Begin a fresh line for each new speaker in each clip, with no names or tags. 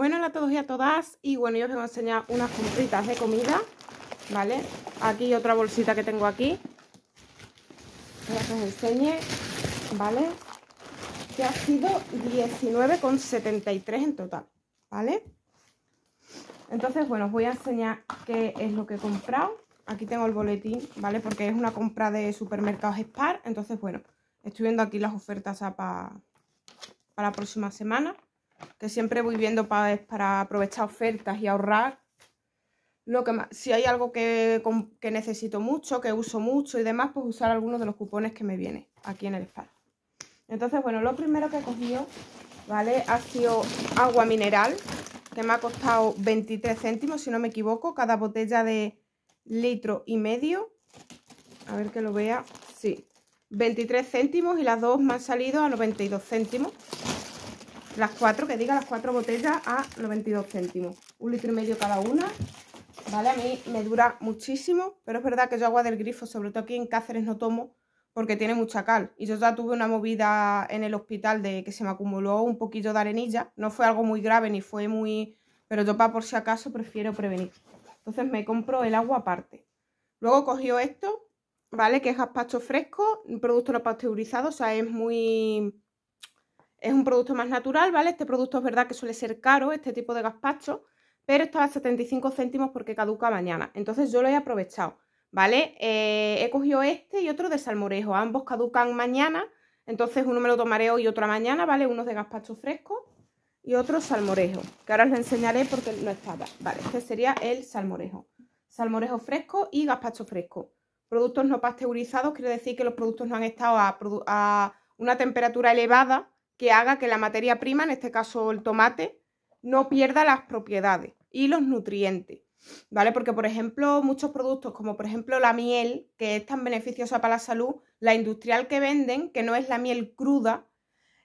Bueno, hola a todos y a todas. Y bueno, yo os voy a enseñar unas compritas de comida, ¿vale? Aquí otra bolsita que tengo aquí. Para que os enseñe, ¿vale? Que ha sido 19,73 en total, ¿vale? Entonces, bueno, os voy a enseñar qué es lo que he comprado. Aquí tengo el boletín, ¿vale? Porque es una compra de supermercados Spar. Entonces, bueno, estoy viendo aquí las ofertas para, para la próxima semana que siempre voy viendo para, para aprovechar ofertas y ahorrar. Lo que si hay algo que, que, necesito mucho, que uso mucho y demás, pues usar algunos de los cupones que me vienen aquí en el spa. Entonces, bueno, lo primero que he cogido, ¿vale? Ha sido agua mineral, que me ha costado 23 céntimos, si no me equivoco, cada botella de litro y medio. A ver que lo vea. Sí, 23 céntimos y las dos me han salido a 92 céntimos las cuatro, que diga las cuatro botellas a 92 céntimos. Un litro y medio cada una. ¿Vale? A mí me dura muchísimo, pero es verdad que yo agua del grifo, sobre todo aquí en Cáceres no tomo porque tiene mucha cal. Y yo ya tuve una movida en el hospital de que se me acumuló un poquillo de arenilla. No fue algo muy grave ni fue muy... Pero yo para por si acaso prefiero prevenir. Entonces me compro el agua aparte. Luego cogió esto, ¿vale? Que es gazpacho fresco, un producto no pasteurizado, o sea, es muy es un producto más natural, ¿vale? Este producto es verdad que suele ser caro, este tipo de gazpacho, pero está a 75 céntimos porque caduca mañana. Entonces yo lo he aprovechado, ¿vale? Eh, he cogido este y otro de salmorejo. Ambos caducan mañana, entonces uno me lo tomaré hoy y otro mañana, ¿vale? Uno de gazpacho fresco y otro salmorejo, que ahora os lo enseñaré porque no estaba. Vale, este sería el salmorejo. Salmorejo fresco y gazpacho fresco. Productos no pasteurizados, quiere decir que los productos no han estado a una temperatura elevada que haga que la materia prima, en este caso el tomate, no pierda las propiedades y los nutrientes. ¿Vale? Porque, por ejemplo, muchos productos, como por ejemplo la miel, que es tan beneficiosa para la salud, la industrial que venden, que no es la miel cruda,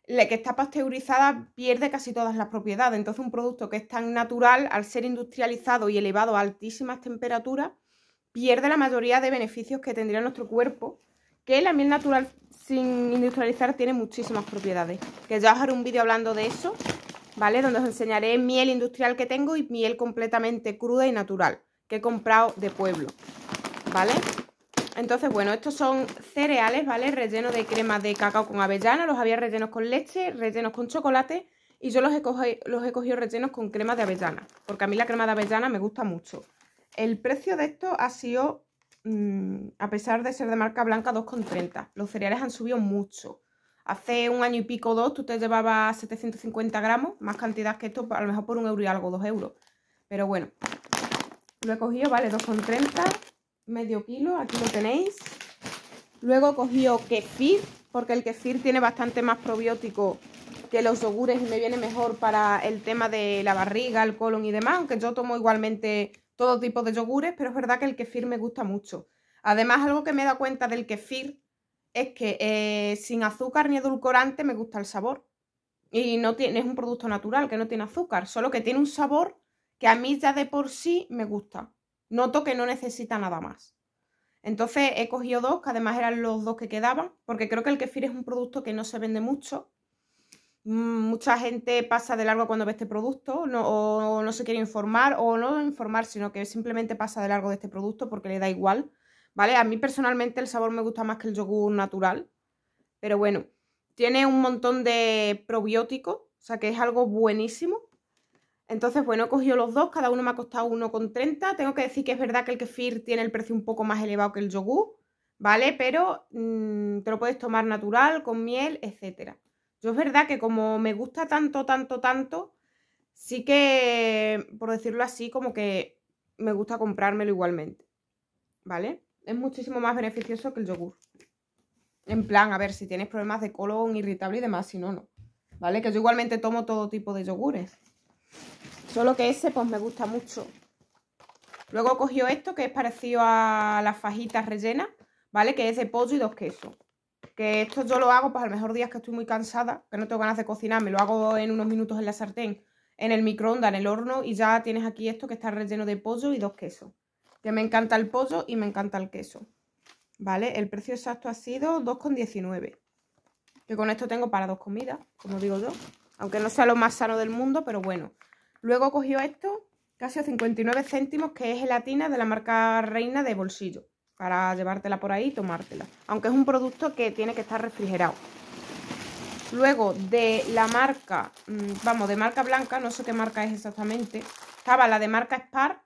la que está pasteurizada, pierde casi todas las propiedades. Entonces, un producto que es tan natural, al ser industrializado y elevado a altísimas temperaturas, pierde la mayoría de beneficios que tendría nuestro cuerpo, que la miel natural sin industrializar tiene muchísimas propiedades. Que ya os haré un vídeo hablando de eso, ¿vale? Donde os enseñaré miel industrial que tengo y miel completamente cruda y natural que he comprado de pueblo, ¿vale? Entonces, bueno, estos son cereales, ¿vale? Relleno de crema de cacao con avellana, los había rellenos con leche, rellenos con chocolate y yo los he, cogido, los he cogido rellenos con crema de avellana, porque a mí la crema de avellana me gusta mucho. El precio de esto ha sido Mm, a pesar de ser de marca blanca, 2,30. Los cereales han subido mucho. Hace un año y pico dos tú te llevabas 750 gramos, más cantidad que esto, a lo mejor por un euro y algo, dos euros. Pero bueno, lo he cogido, vale, 2,30, medio kilo, aquí lo tenéis. Luego he cogido kefir, porque el kefir tiene bastante más probiótico que los yogures y me viene mejor para el tema de la barriga, el colon y demás, aunque yo tomo igualmente todo tipo de yogures, pero es verdad que el kefir me gusta mucho. Además, algo que me he dado cuenta del kefir es que eh, sin azúcar ni edulcorante me gusta el sabor. Y no tiene, es un producto natural que no tiene azúcar, solo que tiene un sabor que a mí ya de por sí me gusta. Noto que no necesita nada más. Entonces he cogido dos, que además eran los dos que quedaban, porque creo que el kefir es un producto que no se vende mucho Mm, mucha gente pasa de largo cuando ve este producto no, o no se quiere informar o no informar, sino que simplemente pasa de largo de este producto porque le da igual, ¿vale? A mí personalmente el sabor me gusta más que el yogur natural, pero bueno, tiene un montón de probióticos, o sea que es algo buenísimo. Entonces, bueno, he cogido los dos, cada uno me ha costado 1,30. Tengo que decir que es verdad que el kefir tiene el precio un poco más elevado que el yogur, ¿vale? Pero mm, te lo puedes tomar natural, con miel, etcétera. Yo es verdad que como me gusta tanto, tanto, tanto, sí que, por decirlo así, como que me gusta comprármelo igualmente. ¿Vale? Es muchísimo más beneficioso que el yogur. En plan, a ver, si tienes problemas de colon irritable y demás, si no, no. ¿Vale? Que yo igualmente tomo todo tipo de yogures. Solo que ese, pues me gusta mucho. Luego cogió esto, que es parecido a las fajitas rellenas, ¿vale? Que es de pollo y dos quesos que esto yo lo hago, pues el mejor día que estoy muy cansada, que no tengo ganas de cocinar, me lo hago en unos minutos en la sartén, en el microondas, en el horno, y ya tienes aquí esto que está relleno de pollo y dos quesos. Que me encanta el pollo y me encanta el queso. ¿Vale? El precio exacto ha sido 2,19. Que con esto tengo para dos comidas, como digo yo. Aunque no sea lo más sano del mundo, pero bueno. Luego cogió esto, casi a 59 céntimos, que es gelatina de la marca Reina de bolsillo para llevártela por ahí y tomártela. Aunque es un producto que tiene que estar refrigerado. Luego de la marca, mm, vamos, de marca blanca, no sé qué marca es exactamente. Estaba la de marca Spar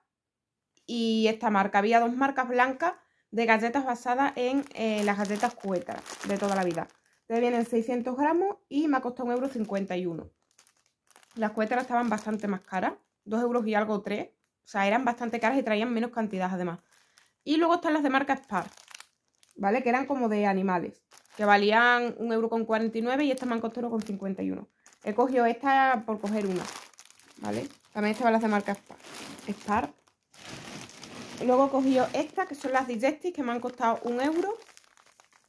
y esta marca. Había dos marcas blancas de galletas basadas en eh, las galletas cuétaras de toda la vida. Te vienen 600 gramos y me ha costado 1,51 euro. Las cuétaras estaban bastante más caras, 2 euros y algo 3. O sea, eran bastante caras y traían menos cantidad además. Y luego están las de marca Spar, ¿vale? Que eran como de animales, que valían 1,49€ y estas me han costado 1,51€. He cogido esta por coger una, ¿vale? También van las de marca Spar. Spar. Luego he cogido estas, que son las Digestis, que me han costado un euro.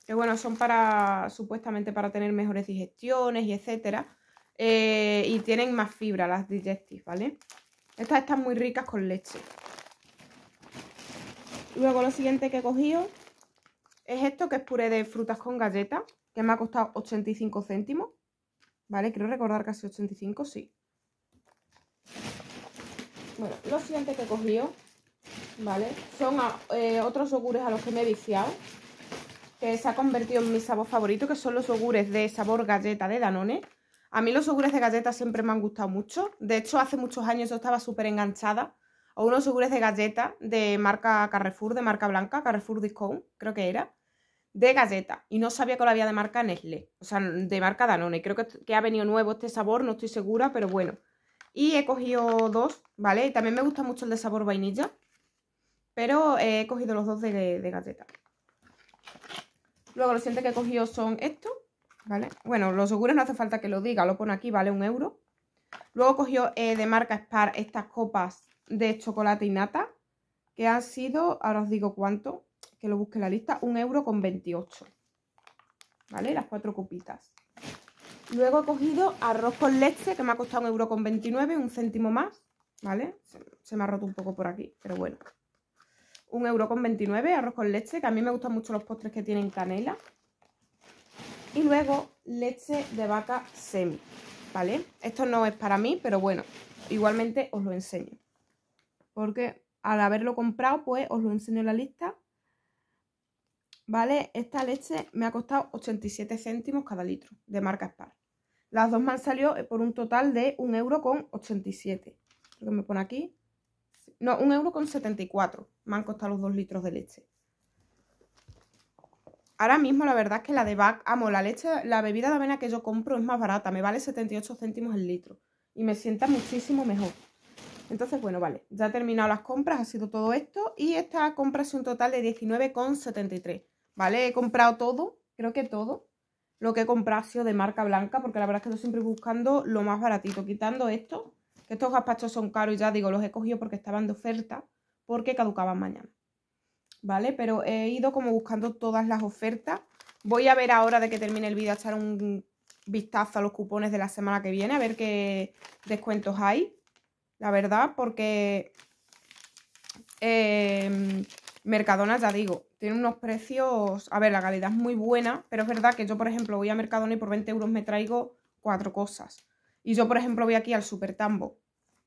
Que bueno, son para, supuestamente para tener mejores digestiones y etcétera. Eh, y tienen más fibra las Digestis, ¿vale? Estas están muy ricas con leche. Luego lo siguiente que he cogido es esto que es puré de frutas con galletas, que me ha costado 85 céntimos. ¿Vale? Quiero recordar casi 85, sí. Bueno, lo siguiente que he cogido, ¿vale? Son ah, eh, otros yogures a los que me he viciado, que se ha convertido en mi sabor favorito, que son los yogures de sabor galleta de Danone. A mí los yogures de galleta siempre me han gustado mucho. De hecho, hace muchos años yo estaba súper enganchada o unos yogures de galleta de marca Carrefour, de marca blanca, Carrefour Discount, creo que era, de galleta. Y no sabía que lo había de marca Nestlé, o sea, de marca Danone. Creo que, ha venido nuevo este sabor, no estoy segura, pero bueno. Y he cogido dos, ¿vale? Y también me gusta mucho el de sabor vainilla, pero he cogido los dos de, de galleta. Luego, lo siguiente que he cogido son estos, ¿vale? Bueno, los seguros no hace falta que lo diga, lo pone aquí, vale un euro. Luego cogió cogido eh, de marca Spar estas copas de chocolate y nata, que han sido, ahora os digo cuánto, que lo busque en la lista, un euro con ¿Vale? Las cuatro copitas. Luego he cogido arroz con leche, que me ha costado un euro con un céntimo más, ¿vale? Se, me ha roto un poco por aquí, pero bueno. Un euro con arroz con leche, que a mí me gustan mucho los postres que tienen canela. Y luego leche de vaca semi, ¿vale? Esto no es para mí, pero bueno, igualmente os lo enseño porque al haberlo comprado, pues os lo enseño en la lista. ¿Vale? Esta leche me ha costado 87 céntimos cada litro de marca Spar. Las dos me han salido eh, por un total de 1,87 euro con 87. que me pone aquí. No, 1,74 euro con me han costado los dos litros de leche. Ahora mismo la verdad es que la de Back. amo, la leche, la bebida de avena que yo compro es más barata, me vale 78 céntimos el litro y me sienta muchísimo mejor. Entonces, bueno, vale, ya he terminado las compras, ha sido todo esto. Y esta compra es un total de 19,73, ¿vale? He comprado todo, creo que todo. Lo que he comprado sido de marca blanca, porque la verdad es que estoy siempre buscando lo más baratito. Quitando esto, que estos gazpachos son caros, ya digo, los he cogido porque estaban de oferta, porque caducaban mañana. ¿Vale? Pero he ido como buscando todas las ofertas. Voy a ver ahora de que termine el vídeo, echar un vistazo a los cupones de la semana que viene, a ver qué descuentos hay la verdad, porque em, Mercadona, ya digo, tiene unos precios, a ver, la calidad es muy buena, pero es verdad que yo, por ejemplo, voy a Mercadona y por 20 euros me traigo cuatro cosas. Y yo, por ejemplo, voy aquí al Supertambo. Tambo.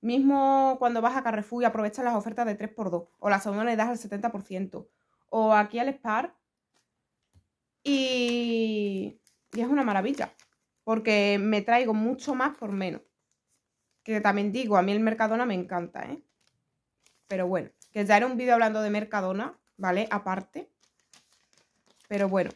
Mismo cuando vas a Carrefour y aprovechas las ofertas de 3x2 o las das al 70%. O aquí al Spar. Y... y es una maravilla. Porque me traigo mucho más por menos. Que también digo, a mí el Mercadona me encanta, ¿eh? Pero bueno, que ya era un vídeo hablando de Mercadona, ¿vale? Aparte. Pero bueno,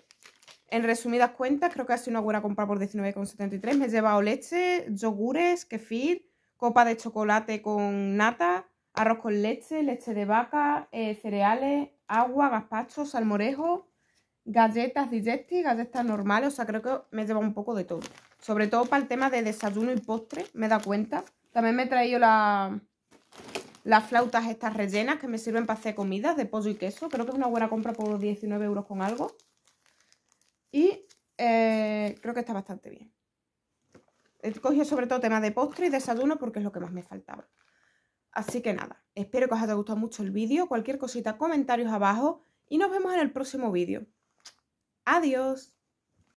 en resumidas cuentas, creo que ha sido una buena compra por 19,73. Me he llevado leche, yogures, kefir, copa de chocolate con nata, arroz con leche, leche de vaca, eh, cereales, agua, gazpacho, salmorejo, galletas digestivas, galletas normales. O sea, creo que me he llevado un poco de todo. Sobre todo para el tema de desayuno y postre, me da cuenta. También me he traído las flautas estas rellenas que me sirven para hacer comidas de pollo y queso. Creo que es una buena compra por 19 euros con algo. Y eh, creo que está bastante bien. He cogido sobre todo temas de postre y desayuno porque es lo que más me faltaba. Así que nada, espero que os haya gustado mucho el vídeo. Cualquier cosita, comentarios abajo. Y nos vemos en el próximo vídeo. Adiós.